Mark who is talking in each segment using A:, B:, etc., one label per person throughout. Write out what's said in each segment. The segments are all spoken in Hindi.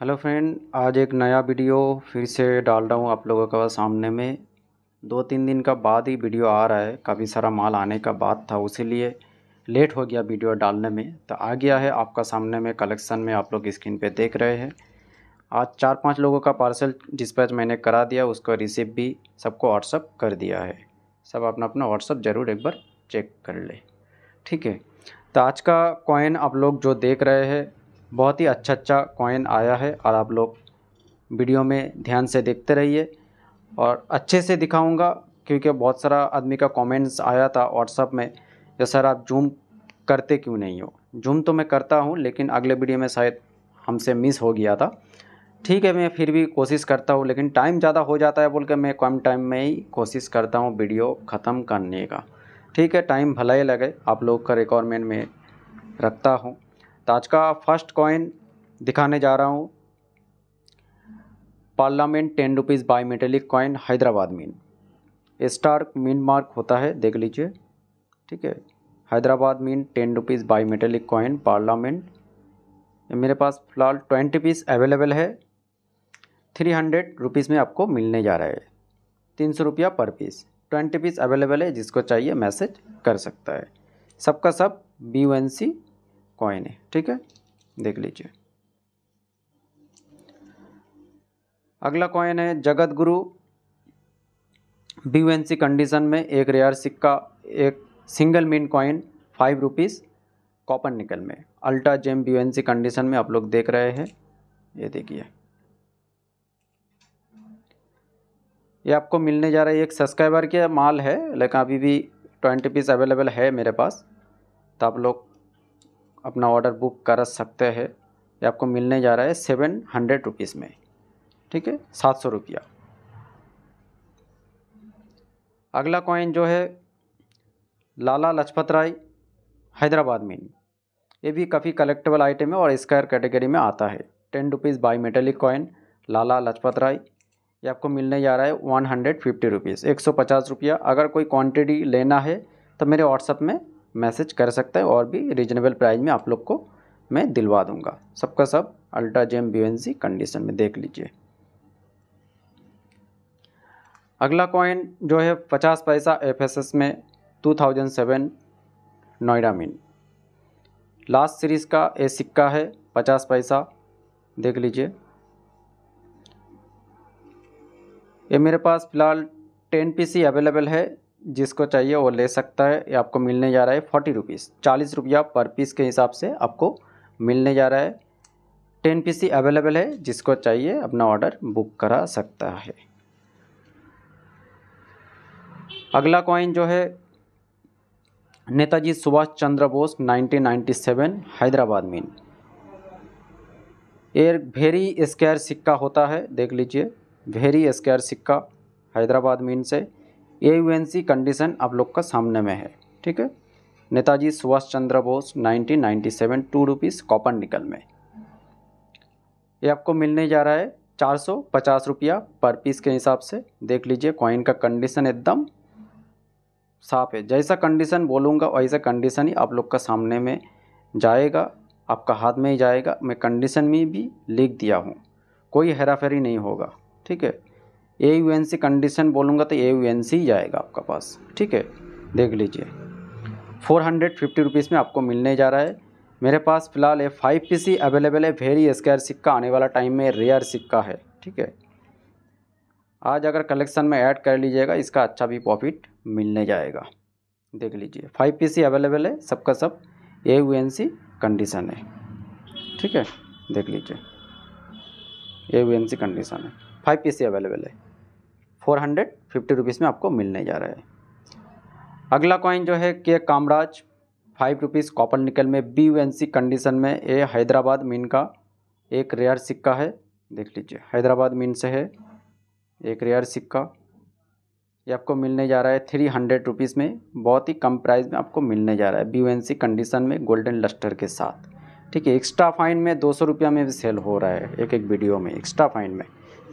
A: हेलो फ्रेंड आज एक नया वीडियो फिर से डाल रहा हूँ आप लोगों का सामने में दो तीन दिन का बाद ही वीडियो आ रहा है काफ़ी सारा माल आने का बाद था उसीलिए लेट हो गया वीडियो डालने में तो आ गया है आपका सामने में कलेक्शन में आप लोग स्क्रीन पे देख रहे हैं आज चार पांच लोगों का पार्सल डिस्पैच मैंने करा दिया उसका रिसिप भी सबको व्हाट्सअप कर दिया है सब अपना अपना व्हाट्सअप ज़रूर एक बार चेक कर ले ठीक है तो आज का कॉइन आप लोग जो देख रहे हैं बहुत ही अच्छा अच्छा कॉइन आया है और आप लोग वीडियो में ध्यान से देखते रहिए और अच्छे से दिखाऊंगा क्योंकि बहुत सारा आदमी का कमेंट्स आया था व्हाट्सअप में जो सर आप जूम करते क्यों नहीं हो जूम तो मैं करता हूँ लेकिन अगले वीडियो में शायद हमसे मिस हो गया था ठीक है मैं फिर भी कोशिश करता हूँ लेकिन टाइम ज़्यादा हो जाता है बोल के मैं कम टाइम में ही कोशिश करता हूँ वीडियो ख़त्म करने का ठीक है टाइम भला ही लगे आप लोग का रिक्वायरमेंट में रखता हूँ तो आज का फर्स्ट कॉइन दिखाने जा रहा हूँ parliament ten rupees by metallic coin Hyderabad mint star mint mark होता है देख लीजिए ठीक है Hyderabad mint ten rupees by metallic coin parliament मेरे पास फ़िलहाल ट्वेंटी पीस अवेलेबल है थ्री हंड्रेड रुपीज़ में आपको मिलने जा रहा है तीन सौ रुपया पर पीस ट्वेंटी पीस अवेलेबल है जिसको चाहिए मैसेज कर सकता है सबका सब B U N C coin है ठीक है देख लीजिए अगला कॉइन है जगत गुरु बीयूएनसी कंडीशन में एक रेयर सिक्का एक single mint coin five rupees copper nickel में अल्ट्रा जेम बीयूएनसी कंडीशन में आप लोग देख रहे हैं ये देखिए ये आपको मिलने जा रहा है एक सब्सक्राइबर के माल है लेकिन अभी भी ट्वेंटी पीस अवेलेबल है मेरे पास तो आप लोग अपना ऑर्डर बुक कर सकते हैं ये आपको मिलने जा रहा है सेवन हंड्रेड रुपीज़ में ठीक है सात सौ रुपया अगला कॉइन जो है लाला लाजपत राय हैदराबाद में ये भी काफ़ी कलेक्टेबल आइटम है और स्क्वायर कैटेगरी में आता है ten rupees by metallic coin Lala Lajpat Rai ये आपको मिलने जा रहा है वन हंड्रेड फिफ्टी रुपीज़ एक सौ पचास रुपया अगर कोई क्वांटिटी लेना है तो मेरे व्हाट्सअप में मैसेज कर सकते हैं और भी रीजनेबल प्राइस में आप लोग को मैं दिलवा दूंगा सबका सब अल्ट्रा जेम बी कंडीशन में देख लीजिए अगला कॉइन जो है पचास पैसा एफएसएस में 2007 नोएडा मिन लास्ट सीरीज़ का ए सिक्का है पचास पैसा देख लीजिए ये मेरे पास फ़िलहाल टेन पीसी अवेलेबल है जिसको चाहिए वो ले सकता है ये आपको मिलने जा रहा है फोर्टी रुपीज़ चालीस रुपया पर पीस के हिसाब से आपको मिलने जा रहा है टेन पीस ही अवेलेबल है जिसको चाहिए अपना ऑर्डर बुक करा सकता है अगला कॉइन जो है नेताजी सुभाष चंद्र बोस 1997 हैदराबाद में एयर वेरी स्केयर सिक्का होता है देख लीजिए वेरी स्केयर सिक्का हैदराबाद मीन से ए यूएनसी कंडीशन आप लोग का सामने में है ठीक है Netaji Subhash Chandra Bose 1997 two rupees copper nickel में ये आपको मिलने जा रहा है चार सौ पचास रुपया पर पीस के हिसाब से देख लीजिए कॉइन का कंडीशन एकदम साफ है जैसा कंडीशन बोलूँगा वैसा कंडीशन ही आप लोग का सामने में जाएगा आपका हाथ में ही जाएगा मैं कंडीशन में भी लिख दिया हूँ कोई हेराफेरी नहीं होगा ठीक है A U N C condition बोलूँगा तो ए यू एन सी ही आएगा आपका पास ठीक है देख लीजिए फोर हंड्रेड फिफ्टी रुपीज़ में आपको मिलने जा रहा है मेरे पास फ़िलहाल ये फाइव पी सी अवेलेबल है वेरी स्क्वायर सिक्का आने वाला टाइम में रेयर सिक्का है ठीक है आज अगर कलेक्शन में ऐड कर लीजिएगा इसका अच्छा भी प्रॉफिट मिलने जाएगा देख लीजिए फाइव पी सी अवेलेबल है सबका सब A U N C condition है ठीक है देख लीजिए A U N C condition है फाइव पी सी अवेलेबल है फोर हंड्रेड फिफ्टी रुपीज़ में आपको मिलने जा रहा है अगला कॉइन जो है के Kamaraj five rupees copper nickel में B U N C condition में ए हैदराबाद मीन का एक रेयर सिक्का है देख लीजिए हैदराबाद मीन से है एक रेयर सिक्का ये आपको मिलने जा रहा है थ्री हंड्रेड रुपीज़ में बहुत ही कम प्राइस में आपको मिलने जा रहा है B U N C condition में गोल्डन लस्टर के साथ ठीक है एक्स्ट्रा फाइन में दो सौ रुपया में भी सेल हो रहा है एक एक वीडियो में एक्स्ट्रा फाइन में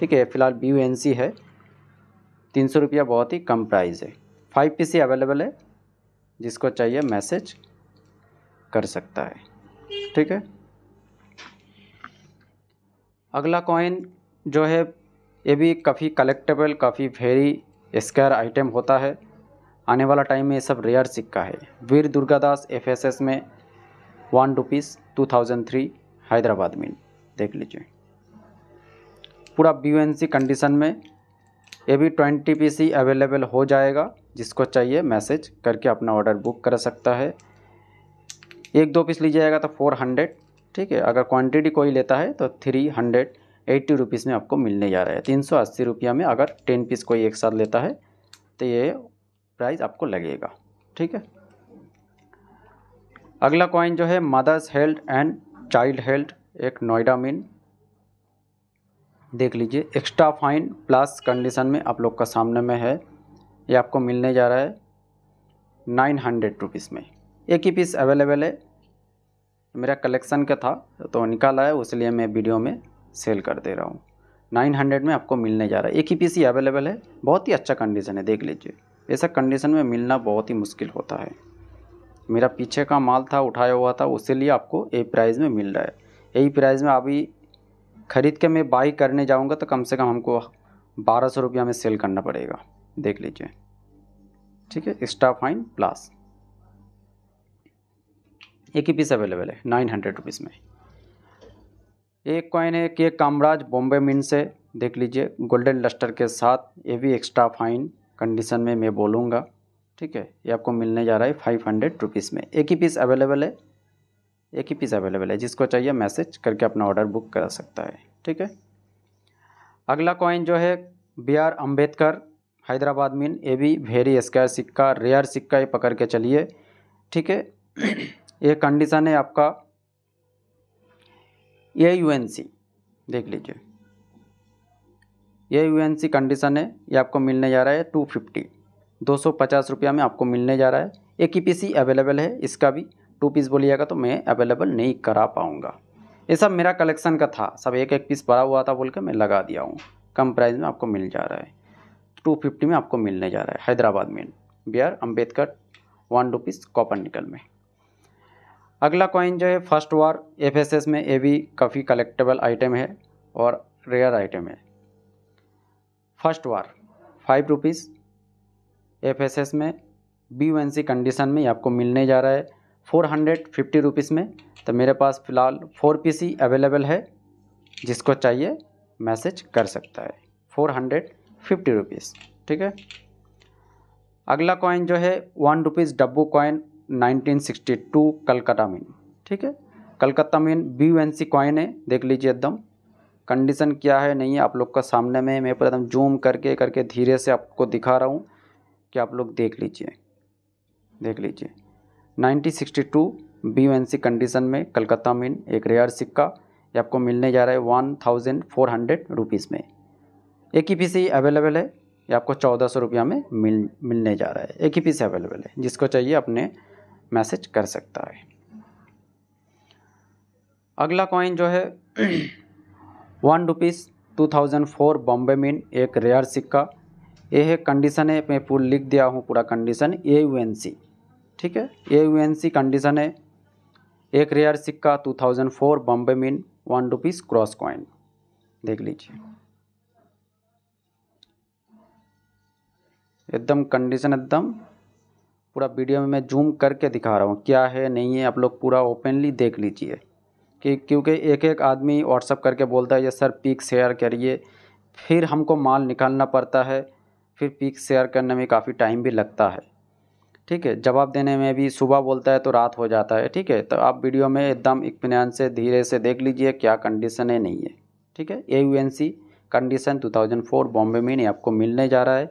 A: ठीक है फिलहाल बी यू एन सी है तीन सौ रुपया बहुत ही कम प्राइस है फाइव पी अवेलेबल है जिसको चाहिए मैसेज कर सकता है ठीक है अगला कॉइन जो है ये भी काफ़ी कलेक्टेबल काफ़ी वेरी स्क्र आइटम होता है आने वाला टाइम में ये सब रेयर सिक्का है वीर दुर्गादास एफएसएस में one rupees two thousand three Hyderabad में देख लीजिए पूरा बी कंडीशन में ये भी ट्वेंटी पीसी अवेलेबल हो जाएगा जिसको चाहिए मैसेज करके अपना ऑर्डर बुक कर सकता है एक दो पीस लीजिएगा तो फोर हंड्रेड ठीक है अगर क्वांटिटी कोई लेता है तो थ्री हंड्रेड एट्टी रुपीज़ में आपको मिलने जा रहा है तीन सौ अस्सी रुपया में अगर टेन पीस कोई एक साथ लेता है तो ये प्राइस आपको लगेगा ठीक है अगला कॉइन जो है mother's health and child health एक नोएडा मिन देख लीजिए एक्स्ट्रा फाइन प्लस कंडीशन में आप लोग का सामने में है ये आपको मिलने जा रहा है नाइन हंड्रेड रुपीज़ में एक ही पीस अवेलेबल है मेरा कलेक्शन का था तो निकाला है उसलिए मैं वीडियो में सेल कर दे रहा हूँ नाइन हंड्रेड में आपको मिलने जा रहा है एक ही पीस ही अवेलेबल है बहुत ही अच्छा कंडीशन है देख लीजिए ऐसा कंडीशन में मिलना बहुत ही मुश्किल होता है मेरा पीछे का माल था उठाया हुआ था उसी आपको ए प्राइज़ में मिल रहा है यही प्राइज़ में अभी ख़रीद के मैं बाई करने जाऊँगा तो कम से कम हमको बारह सौ रुपया में सेल करना पड़ेगा देख लीजिए ठीक है एक्स्ट्रा फाइन प्लस एक ही पीस अवेलेबल है नाइन हंड्रेड रुपीज़ में एक कॉइन है कि कामराज बॉम्बे मिन से देख लीजिए गोल्डन लस्टर के साथ ये भी एक्स्ट्रा फाइन कंडीशन में मैं बोलूँगा ठीक है ये आपको मिलने जा रहा है फाइव हंड्रेड रुपीज़ में एक ही पीस अवेलेबल है एक ही पीस अवेलेबल है जिसको चाहिए मैसेज करके अपना ऑर्डर बुक करा सकता है ठीक है अगला कॉइन जो है B R Ambedkar Hyderabad mint A B very square सिक्का रेयर सिक्का ये पकड़ के चलिए ठीक है ये कंडीशन है आपका ए यू एन सी देख लीजिए A U N C condition है ये आपको मिलने जा रहा है टू फिफ्टी दो सौ पचास रुपया में आपको मिलने जा रहा है एक ही पी सी अवेलेबल है इसका भी टू पीस बोलिएगा तो मैं अवेलेबल नहीं करा पाऊँगा ये सब मेरा कलेक्शन का था सब एक एक पीस भरा हुआ था बोल के मैं लगा दिया हूँ कम प्राइस में आपको मिल जा रहा है टू फिफ्टी में आपको मिलने जा रहा है हैदराबाद में B R Ambedkar one rupees copper nickel में अगला कॉइन जो है फर्स्ट वार एफ में ये भी काफ़ी कलेक्टेबल आइटम है और रेयर आइटम है first war five rupees F में बी कंडीशन में आपको मिलने जा रहा है फोर हंड्रेड फिफ्टी रुपीज़ में तो मेरे पास फ़िलहाल फोर पीसी अवेलेबल है जिसको चाहिए मैसेज कर सकता है फोर हंड्रेड फिफ्टी रुपीज़ ठीक है अगला कॉइन जो है वन रुपीज़ डब्बू कॉइन टू कलकत्ता मीन ठीक है Calcutta mint B U N C coin है देख लीजिए एकदम कंडीशन क्या है नहीं है आप लोग का सामने में मैं पर एकदम जूम करके करके धीरे से आपको दिखा रहा हूँ कि आप लोग देख लीजिए देख लीजिए 1962 बीयूएनसी कंडीशन में कलकत्ता में एक रेयर सिक्का ये आपको मिलने जा रहा है one thousand four hundred rupees में एक ही पीस ही अवेलेबल है ये आपको चौदह सौ रुपया में मिल मिलने जा रहा है एक ही पीस अवेलेबल है जिसको चाहिए अपने मैसेज कर सकता है अगला कॉइन जो है one rupees two thousand four Bombay mint एक रेयर सिक्का ये है कंडीशन है मैं पूरा लिख दिया हूँ पूरा condition A U N C ठीक है एन सी कंडीशन है एक रेयर सिक्का 2004 बॉम्बे मिन वन रुपीज़ क्रॉस कॉइन देख लीजिए एकदम कंडीशन एकदम पूरा वीडियो में मैं जूम करके दिखा रहा हूँ क्या है नहीं है आप लोग पूरा ओपनली देख लीजिए कि क्योंकि एक एक आदमी व्हाट्सअप करके बोलता है ये सर पिक शेयर करिए फिर हमको माल निकालना पड़ता है फिर पिक शेयर करने में काफ़ी टाइम भी लगता है ठीक है जवाब देने में भी सुबह बोलता है तो रात हो जाता है ठीक है तो आप वीडियो में एकदम इकमान से धीरे से देख लीजिए क्या कंडीशन है नहीं है ठीक है A U N C condition two thousand four Bombay में नहीं आपको मिलने जा रहा है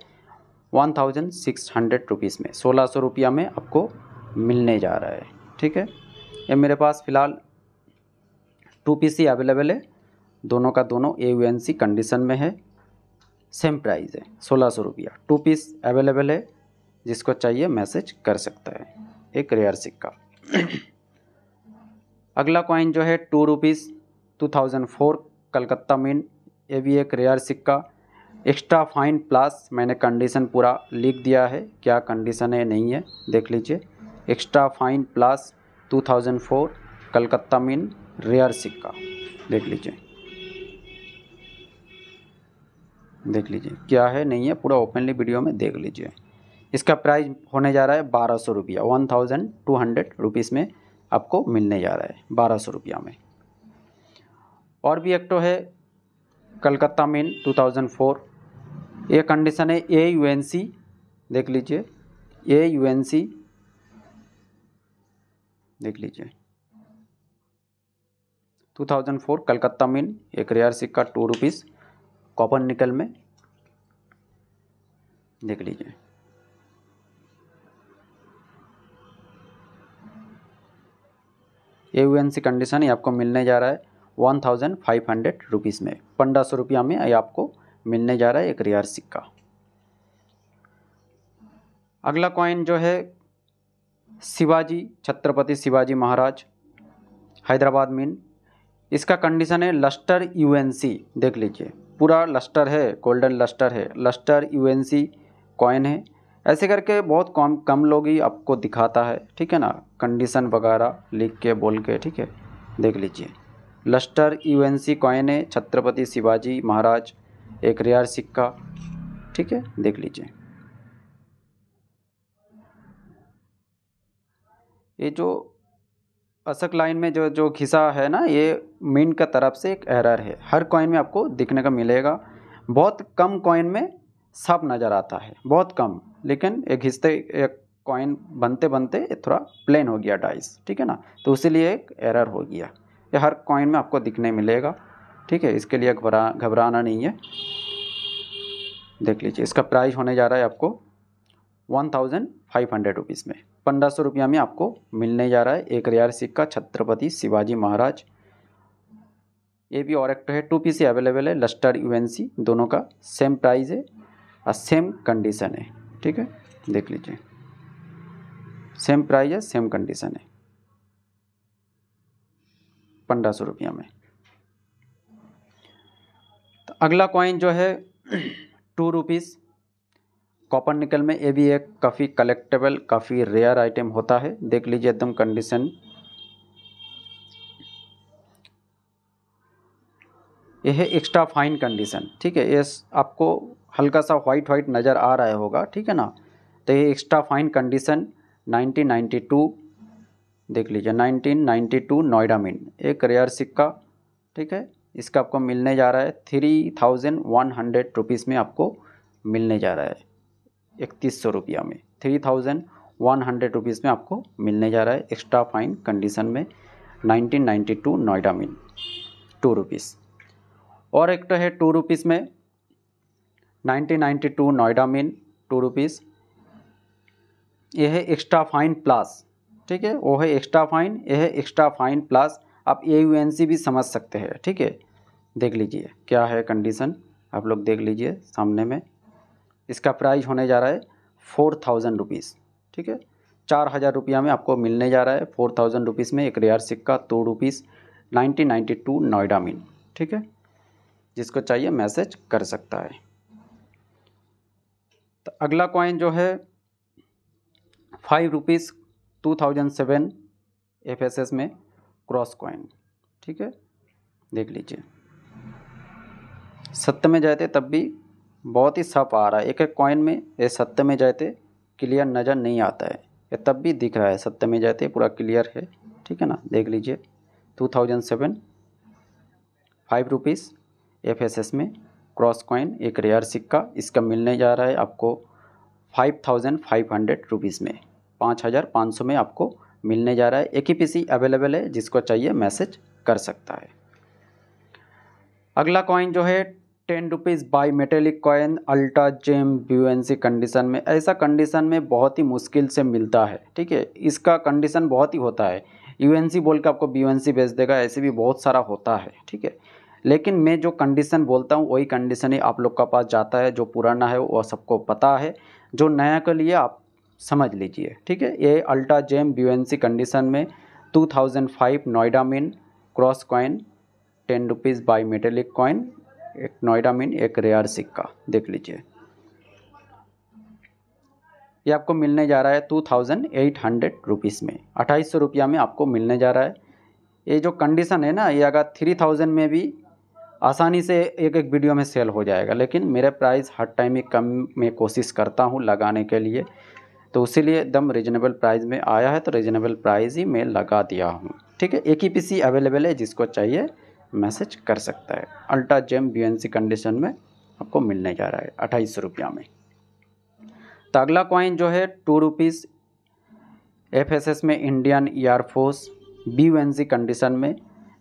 A: one thousand six hundred rupees में सोलह सौ रुपया में आपको मिलने जा रहा है ठीक है ये मेरे पास फ़िलहाल टू पी सी अवेलेबल है दोनों का दोनों A U N C condition में है सेम प्राइस है सोलह सौ रुपया टू पीस अवेलेबल है जिसको चाहिए मैसेज कर सकता है एक रेयर सिक्का अगला कॉइन जो है two rupees two thousand four Calcutta mint ये भी एक रेयर सिक्का एक्स्ट्रा फाइन प्लस मैंने कंडीशन पूरा लिख दिया है क्या कंडीशन है नहीं है देख लीजिए एक्स्ट्रा फाइन प्लस 2004 कलकत्ता मिन रेयर सिक्का देख लीजिए देख लीजिए क्या है नहीं है पूरा ओपनली वीडियो में देख लीजिए इसका प्राइस होने जा रहा है बारह सौ रुपया one thousand two hundred rupees में आपको मिलने जा रहा है बारह सौ रुपया में और भी एक्टो तो है Calcutta mint two thousand four ये कंडीशन है ए यू एन सी देख लीजिए ए यू एन सी देख लीजिए 2004 कलकत्ता मीन एक रेयर सिक्का टू रुपीज़ कॉपर निकल में देख लीजिए A U N C condition ये आपको मिलने जा रहा है one thousand five hundred rupees में पंद्रह सौ रुपया में ये आपको मिलने जा रहा है एक रियार सिक्का अगला कॉइन जो है शिवाजी छत्रपति शिवाजी महाराज हैदराबाद मीन इसका कंडीशन है लस्टर सी देख लीजिए पूरा लस्टर है गोल्डन लस्टर है लस्टर सी कॉइन है ऐसे करके बहुत कम कम लोग ही आपको दिखाता है ठीक है ना कंडीशन वगैरह लिख के बोल के ठीक है देख लीजिए लस्टर यूएनसी कॉइन है छत्रपति शिवाजी महाराज एक रेयर सिक्का ठीक है देख लीजिए ये जो अशक लाइन में जो जो खिसा है ना ये मिन का तरफ से एक एरर है हर कॉइन में आपको दिखने का मिलेगा बहुत कम कॉइन में सब नज़र आता है बहुत कम लेकिन एक हिस्से एक कॉइन बनते बनते थोड़ा प्लेन हो गया डाइस ठीक है ना तो उसीलिए एक एरर हो गया ये हर कॉइन में आपको दिखने मिलेगा ठीक है इसके लिए घबरा घबराना नहीं है देख लीजिए इसका प्राइस होने जा रहा है आपको one thousand five hundred rupees में पंद्रह सौ रुपया में आपको मिलने जा रहा है एक रियार सिक्का छत्रपति शिवाजी महाराज ये भी और एक्टर तो है टू पीसी अवेलेबल है लस्टर यूएनसी दोनों का सेम प्राइस है और सेम कंडीशन है ठीक है देख लीजिए सेम प्राइस है सेम कंडीशन है पंद्रह सौ रुपया में तो अगला कॉइन जो है टू रुपीज़ कॉपर निकल में ये भी एक काफ़ी कलेक्टेबल काफ़ी रेयर आइटम होता है देख लीजिए एकदम कंडीशन यह है एक्स्ट्रा फाइन कंडीशन ठीक है ये आपको हल्का सा वाइट वाइट नज़र आ रहा होगा ठीक है ना तो ये एक्स्ट्रा फाइन कंडीशन 1992 देख लीजिए 1992 नोएडा मिन एक रेयर सिक्का ठीक है इसका आपको मिलने जा रहा है three thousand one hundred rupees में आपको मिलने जा रहा है इकतीस सौ रुपया में three thousand one hundred rupees में आपको मिलने जा रहा है एक्स्ट्रा फाइन कंडीशन में nineteen ninety two Noida mint two rupees और एक तो है टू रुपीज़ में 1992 नोएडा मीन टू रुपीज़ यह है एक्स्ट्रा फाइन प्लस ठीक है वो है एक्स्ट्रा फाइन यह है एक्स्ट्रा फाइन प्लस आप ए यू एन सी भी समझ सकते हैं ठीक है देख लीजिए क्या है कंडीशन आप लोग देख लीजिए सामने में इसका प्राइस होने जा रहा है फोर थाउजेंड रुपीज़ ठीक है चार हज़ार रुपया में आपको मिलने जा रहा है फोर थाउजेंड रुपीज़ में एक रेयर सिक्का दो rupees nineteen ninety two Noida mint ठीक है जिसको चाहिए मैसेज कर सकता है तो अगला कॉइन जो है five rupees two thousand seven F S S में क्रॉस कॉइन ठीक है देख लीजिए सत्य में जाते तब भी बहुत ही साफ आ रहा है एक एक कॉइन में ये सत्य में जाते क्लियर नज़र नहीं आता है ये तब भी दिख रहा है सत्य में जाते पूरा क्लियर है ठीक है ना देख लीजिए two thousand seven five rupees F S S में क्रॉस कॉइन एक रेयर सिक्का इसका मिलने जा रहा है आपको five thousand five hundred rupees में पाँच हज़ार पाँच सौ में आपको मिलने जा रहा है एक ही पीसी अवेलेबल है जिसको चाहिए मैसेज कर सकता है अगला कॉइन जो है ten rupees by metallic coin ultra gem BUNC condition में ऐसा कंडीशन में बहुत ही मुश्किल से मिलता है ठीक है इसका कंडीशन बहुत ही होता है यूएनसी बोल के आपको सी बेच देगा ऐसे भी बहुत सारा होता है ठीक है लेकिन मैं जो कंडीशन बोलता हूँ वही कंडीशन ही आप लोग का पास जाता है जो पुराना है वो सबको पता है जो नया के लिए आप समझ लीजिए ठीक है ये अल्ट्रा जेम बी कंडीशन में 2005 Noida mint cross coin ten rupees by metallic coin एक नोएडा मिन एक रेयर सिक्का देख लीजिए ये आपको मिलने जा रहा है two thousand eight hundred rupees में अट्ठाईस सौ रुपया में आपको मिलने जा रहा है ये जो कंडीशन है ना ये अगर थ्री थाउजेंड में भी आसानी से एक एक वीडियो में सेल हो जाएगा लेकिन मेरा प्राइस हर टाइम ही कम में कोशिश करता हूँ लगाने के लिए तो उसीलिए एकदम रिजनेबल प्राइस में आया है तो रिजनेबल प्राइस ही मैं लगा दिया हूँ ठीक है एक ही पीसी अवेलेबल है जिसको चाहिए मैसेज कर सकता है अल्ट्रा जेम बी कंडीशन में आपको मिलने जा रहा है अट्ठाईस रुपया में तो अगला कॉइन जो है टू रुपीज़ एफ में इंडियन एयरफोर्स बी कंडीशन में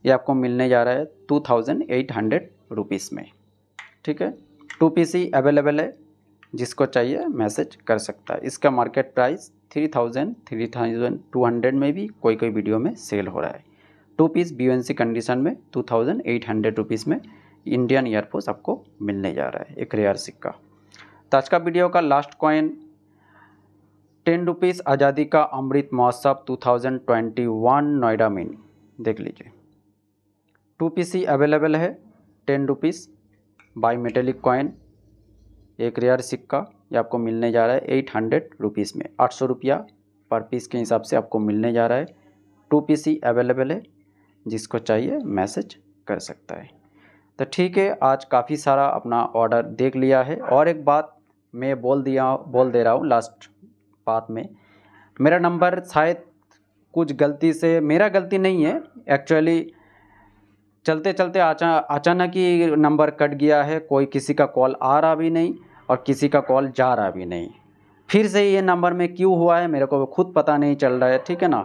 A: ये आपको मिलने जा रहा है two thousand eight hundred rupees में ठीक है टू पी सी अवेलेबल है जिसको चाहिए मैसेज कर सकता है इसका market price three thousand three thousand two hundred में भी कोई कोई वीडियो में सेल हो रहा है two piece B C condition में two thousand eight hundred rupees में इंडियन एयरफोर्स आपको मिलने जा रहा है एक रेयर सिक्का तो आज का वीडियो का लास्ट कॉइन टेन रुपीज़ आज़ादी Ka Amrit Mahotsav two thousand twenty one Noida मिन देख लीजिए टू पी सी अवेलेबल है ten rupees by metallic coin एक रेयर सिक्का ये आपको मिलने जा रहा है एट हंड्रेड रुपीज़ में आठ सौ रुपया पर पीस के हिसाब से आपको मिलने जा रहा है टू पी सी अवेलेबल है जिसको चाहिए मैसेज कर सकता है तो ठीक है आज काफ़ी सारा अपना ऑर्डर देख लिया है और एक बात मैं बोल दिया बोल दे रहा हूँ लास्ट बात में मेरा नंबर शायद कुछ गलती से मेरा गलती नहीं है एक्चुअली चलते चलते आचा अचानक ही नंबर कट गया है कोई किसी का कॉल आ रहा भी नहीं और किसी का कॉल जा रहा भी नहीं फिर से ये नंबर में क्यों हुआ है मेरे को खुद पता नहीं चल रहा है ठीक है ना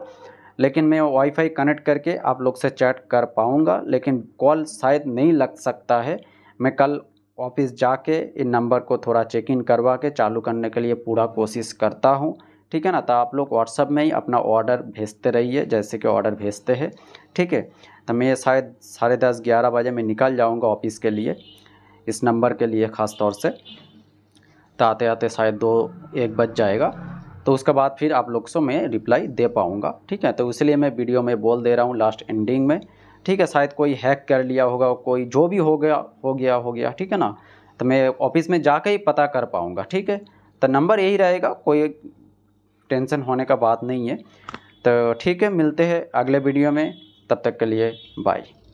A: लेकिन मैं वाईफाई कनेक्ट करके आप लोग से चैट कर पाऊँगा लेकिन कॉल शायद नहीं लग सकता है मैं कल ऑफिस जाके इन नंबर को थोड़ा चेक इन करवा के चालू करने के लिए पूरा कोशिश करता हूँ ठीक है ना तो आप लोग व्हाट्सअप में ही अपना ऑर्डर भेजते रहिए जैसे कि ऑर्डर भेजते हैं ठीक है तो मैं शायद साढ़े दस ग्यारह बजे मैं निकल जाऊँगा ऑफिस के लिए इस नंबर के लिए ख़ास तौर से तो आते आते शायद दो एक बज जाएगा तो उसके बाद फिर आप लोग से मैं रिप्लाई दे पाऊँगा ठीक है तो इसलिए मैं वीडियो में बोल दे रहा हूँ लास्ट एंडिंग में ठीक है शायद कोई हैक कर लिया होगा कोई जो भी हो गया हो गया हो गया ठीक है ना तो मैं ऑफिस में जा ही पता कर पाऊँगा ठीक है तो नंबर यही रहेगा कोई टेंशन होने का बात नहीं है तो ठीक है मिलते हैं अगले वीडियो में तब तक के लिए बाय